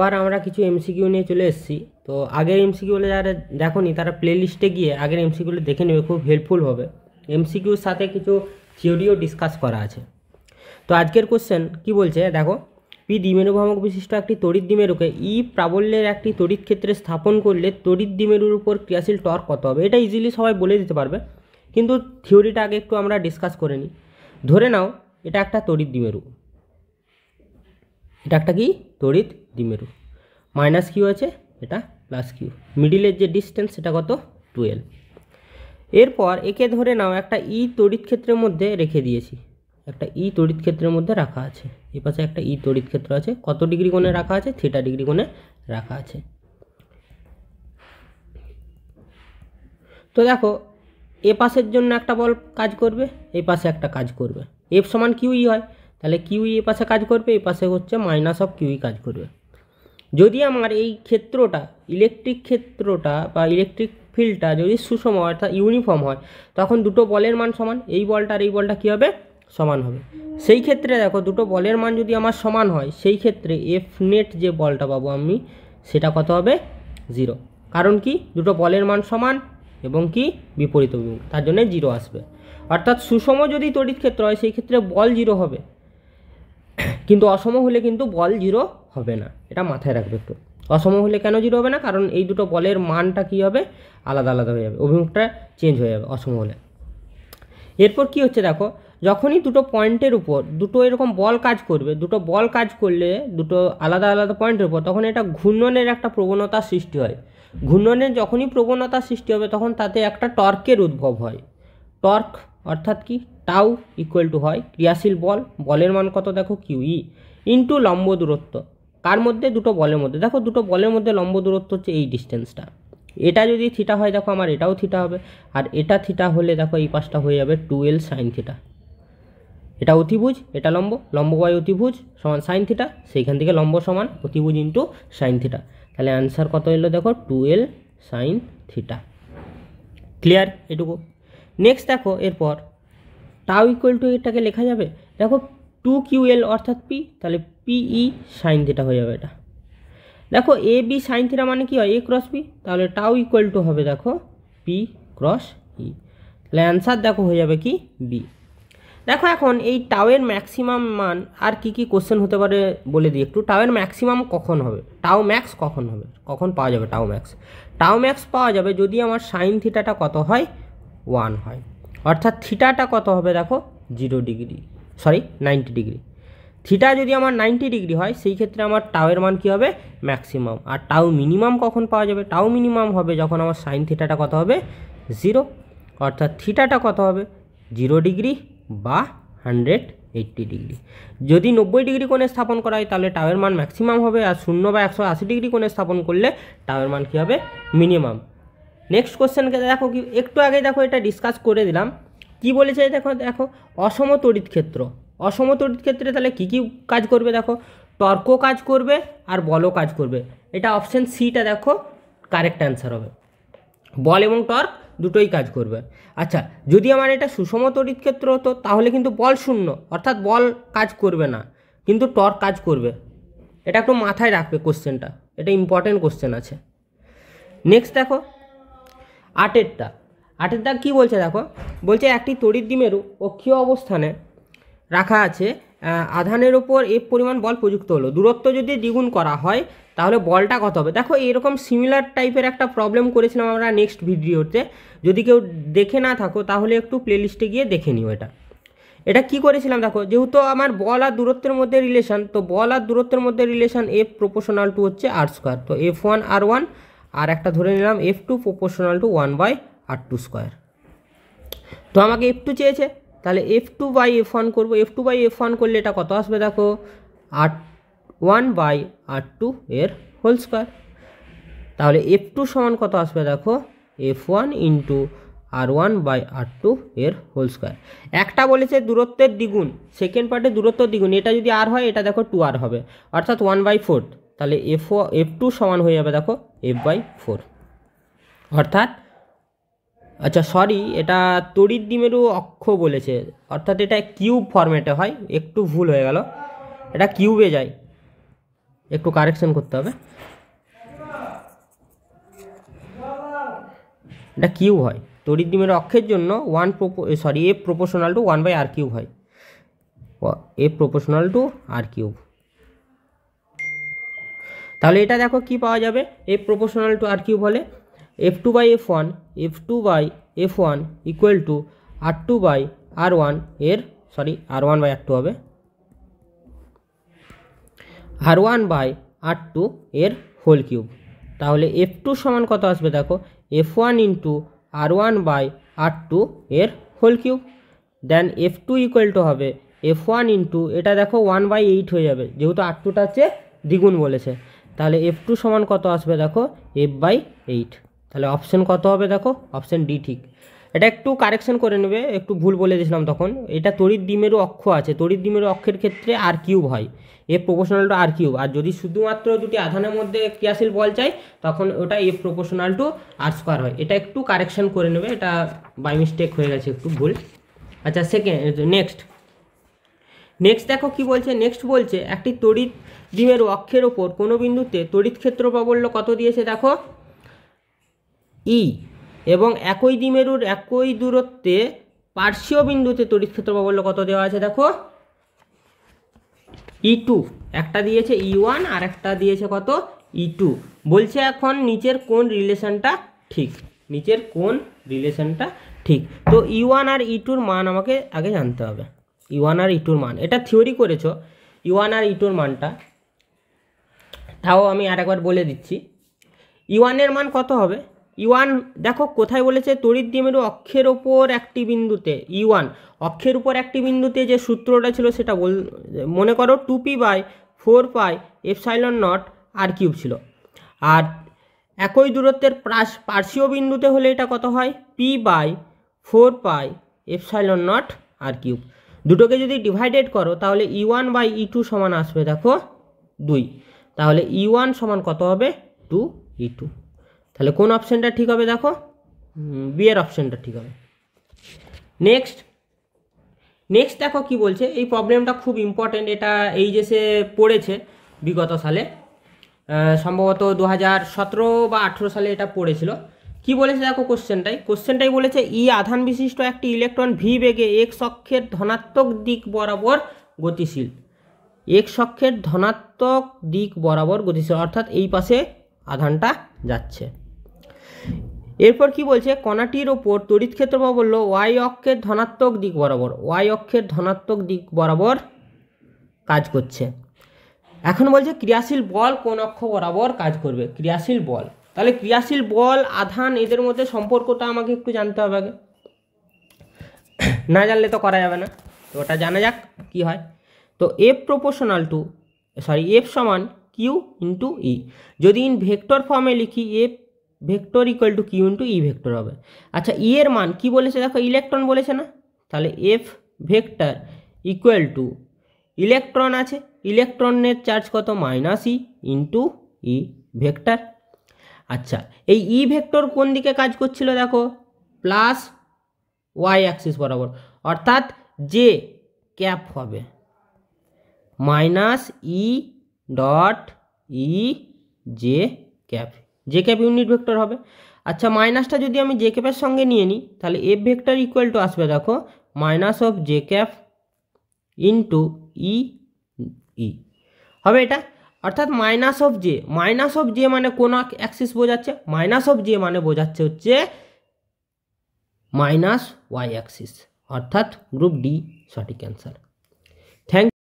আবার আমরা কিছু এমসিকিউ নিয়ে চলে এসেছি তো আগের বলে যারা নি তারা প্লেলিস্টে গিয়ে আগের এমসিকিউগুলো দেখে নেবে খুব হেল্পফুল হবে এমসিকিউর সাথে কিছু থিওরিও ডিসকাস করা আছে তো আজকের কোশ্চেন কি বলছে দেখো পি ভামক বিশিষ্ট একটি তড়িৎ দ্বিমেরুকে ই প্রাবল্যের একটি তড়িৎ ক্ষেত্রে স্থাপন করলে তড়িৎ দ্বিমেরুর উপর ক্রিয়াশীল টর্ক কত হবে এটা ইজিলি সবাই বলে দিতে পারবে কিন্তু থিওরিটা আগে একটু আমরা ডিসকাস করে নিই ধরে নাও এটা একটা তড়িৎ দ্বিমেরু এটা একটা কি তড়িৎ দ্বিমেরু মাইনাস কিউ আছে এটা প্লাস কিউ মিডিলের যে ডিস্টেন্স সেটা কত টুয়েলভ এরপর একে ধরে নাও একটা ই তড়িৎ ক্ষেত্রের মধ্যে রেখে দিয়েছি একটা ই তড়িৎ ক্ষেত্রের মধ্যে রাখা আছে এ পাশে একটা ই তড়িৎ ক্ষেত্র আছে কত ডিগ্রি কোণে রাখা আছে থিটা ডিগ্রি কোণে রাখা আছে তো দেখো এ পাশের জন্য একটা বল কাজ করবে এ পাশে একটা কাজ করবে এফ সমান কিউই হয় তাহলে কিউই এ পাশে কাজ করবে এ পাশে হচ্ছে মাইনাস অফ কিউই কাজ করবে যদি আমার এই ক্ষেত্রটা ইলেকট্রিক ক্ষেত্রটা বা ইলেকট্রিক ফিল্ডটা যদি সুষম অর্থাৎ ইউনিফর্ম হয় তখন দুটো বলের মান সমান এই বলটা আর এই বলটা কী হবে সমান হবে সেই ক্ষেত্রে দেখো দুটো বলের মান যদি আমার সমান হয় সেই ক্ষেত্রে এফ নেট যে বলটা পাবো আমি সেটা কত হবে জিরো কারণ কি দুটো বলের মান সমান এবং কি বিপরীত তার জন্য জিরো আসবে অর্থাৎ সুষম যদি তড়িৎ ক্ষেত্র হয় সেই ক্ষেত্রে বল জিরো হবে কিন্তু অসম হলে কিন্তু বল জিরো হবে না এটা মাথায় রাখবে একটু অসম হলে কেন জিরো হবে না কারণ এই দুটো বলের মানটা কী হবে আলাদা আলাদা হয়ে যাবে অভিমুখটা চেঞ্জ হয়ে যাবে অসম হলে এরপর কি হচ্ছে দেখো যখনই দুটো পয়েন্টের উপর দুটো এরকম বল কাজ করবে দুটো বল কাজ করলে দুটো আলাদা আলাদা পয়েন্টের উপর তখন এটা ঘূর্ণনের একটা প্রবণতা সৃষ্টি হয় ঘূর্ণনের যখনই প্রবণতা সৃষ্টি হবে তখন তাতে একটা টর্কের উদ্ভব হয় টর্ক অর্থাৎ কি টাউ ইকুয়াল টু হয় ক্রিয়াশীল বল বলের মান কত দেখো কিউই ইন্টু e। লম্ব দূরত্ব কার মধ্যে দুটো বলের মধ্যে দেখো দুটো বলের মধ্যে লম্ব দূরত্ব হচ্ছে এই ডিস্টেন্সটা এটা যদি থিটা হয় দেখো আমার এটাও থিটা হবে আর এটা থিটা হলে দেখো এই পাশটা হয়ে যাবে টুয়েলভ সাইন থিটা এটা অতিভুজ এটা লম্ব লম্ব বাই অতিভুজ সমান সাইন থিটা সেইখান থেকে লম্ব সমান অতিভুজ ইন্টু সাইন থিটা তাহলে অ্যান্সার কত এলো দেখো টুয়েলভ সাইন থিটা ক্লিয়ার এটুকু নেক্সট দেখো এরপর টাও ইকুয়াল টু এটাকে লেখা যাবে দেখো টু কিউ এল অর্থাৎ পি তাহলে পিই সাইন থিটা হয়ে যাবে এটা দেখো এ বি সাইন থিটা মানে কি হয় এ ক্রস বি তাহলে টাও ইকুয়াল টু হবে দেখো পি ক্রস ই তাহলে অ্যান্সার দেখো হয়ে যাবে কি বি দেখো এখন এই টাওয়ের ম্যাক্সিমাম মান আর কি কি কোশ্চেন হতে পারে বলে দিই একটু টাওয়ের ম্যাক্সিমাম কখন হবে টাও ম্যাক্স কখন হবে কখন পাওয়া যাবে টাও ম্যাক্স টাও ম্যাক্স পাওয়া যাবে যদি আমার সাইন থিটাটা কত হয় ওয়ান হয় অর্থাৎ থিটাটা কত হবে দেখো zero degree sorry ninety degree theta যদি আমার নাইনটি ডিগ্রি হয় সেই ক্ষেত্রে আমার টাওয়ের মান কী হবে ম্যাক্সিমাম আর টাও মিনিমাম কখন পাওয়া যাবে টাও মিনিমাম হবে যখন আমার সাইন থিটাটা কত হবে জিরো অর্থাৎ থিটাটা কত হবে জিরো ডিগ্রি বা হান্ড্রেড এইট্টি ডিগ্রি যদি নব্বই ডিগ্রি কোণে স্থাপন করা হয় তাহলে টাওয়ের মান ম্যাক্সিমাম হবে আর শূন্য বা একশো আশি ডিগ্রি কোণে স্থাপন করলে টাওয়ের মান কী হবে মিনিমাম নেক্সট কোশ্চেনকে দেখো কি একটু আগে দেখো এটা ডিসকাস করে দিলাম কি বলেছে দেখো দেখো অসম তড়িৎ ক্ষেত্র অসম তড়িৎ ক্ষেত্রে তাহলে কী কী কাজ করবে দেখো টর্ক কাজ করবে আর বলও কাজ করবে এটা অপশান সিটা দেখো কারেক্ট অ্যান্সার হবে বল এবং টর্ক দুটোই কাজ করবে আচ্ছা যদি আমার এটা সুষম তড়িৎ ক্ষেত্র হতো তাহলে কিন্তু বল শূন্য অর্থাৎ বল কাজ করবে না কিন্তু টর্ক কাজ করবে এটা একটু মাথায় রাখবে কোশ্চেনটা এটা ইম্পর্ট্যান্ট কোশ্চেন আছে নেক্সট দেখো আটের দাগ আটের দাগ কী বলছে দেখো বলছে একটি তড়িৎ ডিমেরও অক্ষীয় অবস্থানে রাখা আছে আধানের ওপর এ পরিমাণ বল প্রযুক্ত হলো দূরত্ব যদি দ্বিগুণ করা হয় তাহলে বলটা কত হবে দেখো এরকম সিমিলার টাইপের একটা প্রবলেম করেছিলাম আমরা নেক্সট ভিডিওতে যদি কেউ দেখে না থাকো তাহলে একটু প্লেলিস্টে গিয়ে দেখে নিও এটা এটা কি করেছিলাম দেখো যেহেতু আমার বল আর দূরত্বের মধ্যে রিলেশন তো বল আর দূরত্বের মধ্যে রিলেশন এফ প্রপোশনাল টু হচ্ছে আর স্কোয়ার তো F one R one R একটা ধরে নিলাম F two proportional to one by R two square তো আমাকে এফ টু চেয়েছে তাহলে F two by F one করবো F two by F one করলে এটা কত আসবে দেখো R one by R two এর হোল স্কোয়ার তাহলে এফ টু সমান কত আসবে দেখো F one into R one by R two এর হোল স্কোয়ার একটা বলেছে দূরত্বের দ্বিগুণ সেকেন্ড পার্টে দূরত্ব দ্বিগুণ এটা যদি আর হয় এটা দেখো টু আর হবে অর্থাৎ ওয়ান বাই ফোর্থ তাহলে এফ এফ টু সমান হয়ে যাবে দেখো এফ বাই ফোর অর্থাৎ আচ্ছা সরি এটা তড়িৎ ডিমেরও অক্ষ বলেছে অর্থাৎ এটা কিউব ফরম্যাটে হয় একটু ভুল হয়ে গেল এটা কিউবে যায় একটু কারেকশন করতে হবে এটা কিউব হয় তড়িৎ ডিমের অক্ষের জন্য ওয়ান প্রোপো sorry F proportional to one by R cube হয় F proportional to R cube তাহলে এটা দেখো কি পাওয়া যাবে F proportional to R cube বলে F two by F one F two by F one equal to R two by R one এর sorry R one by R two হবে R one by R two এর whole cube তাহলে F two সমান কত আসবে দেখো F one into R one by R two এর whole cube then F two equal to হবে এফ ওয়ান ইন্টু এটা দেখো ওয়ান বাই এইট হয়ে যাবে যেহেতু আর টুটা হচ্ছে দ্বিগুণ বলেছে তাহলে এফ টু সমান কত আসবে দেখো এফ বাই এইট তাহলে অপশান কত হবে দেখো অপশান ডি ঠিক এটা একটু কারেকশন করে নেবে একটু ভুল বলে দিয়েছিলাম তখন এটা তড়িৎ ডিমেরও অক্ষ আছে তড়িৎ ডিমের অক্ষের ক্ষেত্রে আর কিউব হয় F proportional to R cube আর যদি শুধুমাত্র দুটি আধানের মধ্যে ক্রিয়াশীল বল চাই তখন ওটা F proportional to R square হয় এটা একটু কারেকশন করে নেবে এটা বাই মিস্টেক হয়ে গেছে একটু ভুল আচ্ছা সেকেন্ড নেক্সট নেক্সট দেখো কি বলছে নেক্সট বলছে একটি তড়িৎ দ্বীপের অক্ষের ওপর কোনো বিন্দুতে তড়িৎ ক্ষেত্র প্রবল্য কত দিয়েছে দেখো ই e এবং একই দ্বিমেরুর একই দূরত্বে পার্শ্বীয় বিন্দুতে তড়িৎ ক্ষেত্র প্রবল্য কত দেওয়া আছে দেখো ই e টু একটা দিয়েছে ই e ওয়ান আর একটা দিয়েছে কত ই টু বলছে এখন নিচের কোন রিলেশনটা ঠিক নিচের কোন রিলেশনটা ঠিক তো ই ওয়ান আর ই টুর মান আমাকে আগে জানতে হবে ই ওয়ান আর ই মান এটা থিওরি করেছো ই ওয়ান আর ই টুর মানটা তাও আমি আর একবার বলে দিচ্ছি ই ওয়ানের মান কত হবে ইওয়ান দেখো কোথায় বলেছে তড়িৎ দ্বিমেরু অক্ষের ওপর একটি বিন্দুতে ই ওয়ান অক্ষের উপর একটি বিন্দুতে যে সূত্রটা ছিল সেটা বল মনে করো two P by four pi epsilon naught R cube ছিল আর একই দূরত্বের প্রাস পার্শ্বীয় বিন্দুতে হলে এটা কত হয় P by four pi epsilon naught R cube দুটোকে যদি ডিভাইডেড করো তাহলে E one by E two সমান আসবে দেখো দুই তাহলে ই e ওয়ান সমান কত হবে টু ই টু তাহলে কোন অপশানটা ঠিক হবে দেখো বিয়ের অপশানটা ঠিক হবে নেক্সট নেক্সট দেখো কি বলছে এই প্রবলেমটা খুব ইম্পর্টেন্ট এটা এই যে সে পড়েছে বিগত সালে সম্ভবত দু হাজার সতেরো বা আঠেরো সালে এটা পড়েছিল কি বলেছে দেখো কোশ্চেনটাই কোশ্চেনটাই বলেছে ই আধান বিশিষ্ট একটি ইলেকট্রন ভি বেগে এক অক্ষের ধনাত্মক দিক বরাবর গতিশীল এক অক্ষের ধনাত্মক দিক বরাবর গতিশীল অর্থাৎ এই পাশে আধানটা যাচ্ছে এরপর কি বলছে কণাটির ওপর তড়িৎ ক্ষেত্র বলল ওয়াই অক্ষের ধনাত্মক দিক বরাবর ওয়াই অক্ষের ধনাত্মক দিক বরাবর কাজ করছে এখন বলছে ক্রিয়াশীল বল কোন অক্ষ বরাবর কাজ করবে ক্রিয়াশীল বল তাহলে ক্রিয়াশীল বল আধান এদের মধ্যে সম্পর্কটা আমাকে একটু জানতে হবে আগে না জানলে তো করা যাবে না তো ওটা জানা যাক কি হয় তো F proportional to sorry F সমান কিউ ইন্টু ই যদি ইন ভেক্টর ফর্মে লিখি F vector equal to Q into E vector হবে আচ্ছা ই e এর মান কি বলেছে দেখো ইলেকট্রন বলেছে না তাহলে F vector equal to electron আছে ইলেকট্রনের চার্জ কত minus E into E vector আচ্ছা এই ই e ভেক্টর কোন দিকে কাজ করছিল দেখো প্লাস ওয়াই অ্যাক্সিস বরাবর অর্থাৎ যে ক্যাপ হবে minus E dot E J cap J cap unit vector হবে আচ্ছা মাইনাসটা যদি আমি জে ক্যাপের সঙ্গে নিয়ে নিই তাহলে এফ ভেক্টর ইকুয়াল টু আসবে দেখো minus of J cap into E E হবে এটা অর্থাৎ minus of J minus of J মানে কোন অ্যাক্সিস বোঝাচ্ছে মাইনাস অফ জে মানে বোঝাচ্ছে হচ্ছে মাইনাস ওয়াই অ্যাক্সিস অর্থাৎ গ্রুপ ডি সঠিক অ্যান্সার থ্যাংক